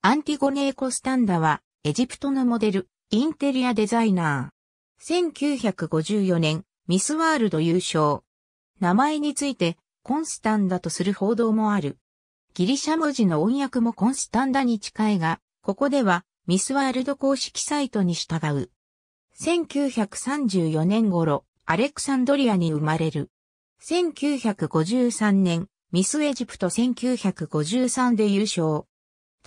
アンティゴネー・コスタンダは、エジプトのモデル、インテリアデザイナー。1954年、ミスワールド優勝。名前について、コンスタンダとする報道もある。ギリシャ文字の音訳もコンスタンダに近いが、ここでは、ミスワールド公式サイトに従う。1934年頃、アレクサンドリアに生まれる。1953年、ミスエジプト1953で優勝。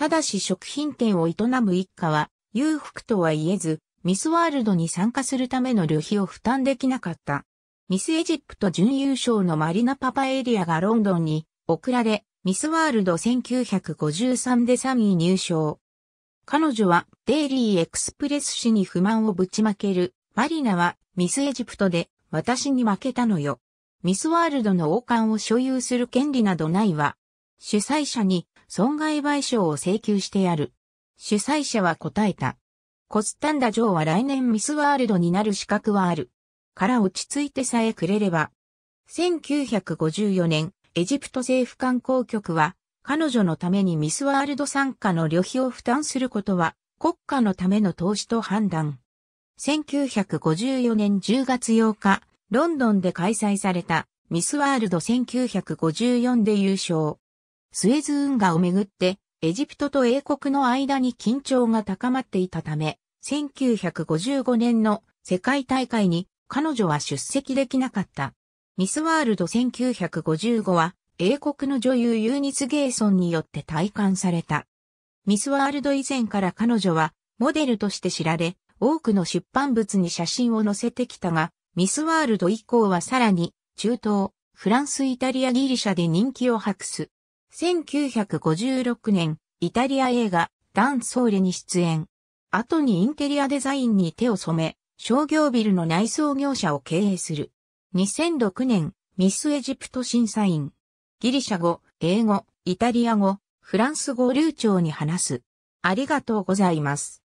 ただし食品店を営む一家は、裕福とは言えず、ミスワールドに参加するための旅費を負担できなかった。ミスエジプト準優勝のマリナ・パパエリアがロンドンに送られ、ミスワールド1953で3位入賞。彼女はデイリーエクスプレス誌に不満をぶちまける。マリナはミスエジプトで私に負けたのよ。ミスワールドの王冠を所有する権利などないわ。主催者に損害賠償を請求してやる。主催者は答えた。コスタンダ・ジョーは来年ミスワールドになる資格はある。から落ち着いてさえくれれば。1954年、エジプト政府観光局は、彼女のためにミスワールド参加の旅費を負担することは、国家のための投資と判断。1954年10月8日、ロンドンで開催されたミスワールド1954で優勝。スエズ運河をめぐって、エジプトと英国の間に緊張が高まっていたため、1955年の世界大会に彼女は出席できなかった。ミスワールド1955は英国の女優ユーニス・ゲーソンによって体感された。ミスワールド以前から彼女はモデルとして知られ、多くの出版物に写真を載せてきたが、ミスワールド以降はさらに中東、フランス、イタリア、ギリシャで人気を博す。1956年、イタリア映画、ダン・ソーレに出演。後にインテリアデザインに手を染め、商業ビルの内装業者を経営する。2006年、ミスエジプト審査員。ギリシャ語、英語、イタリア語、フランス語を流暢に話す。ありがとうございます。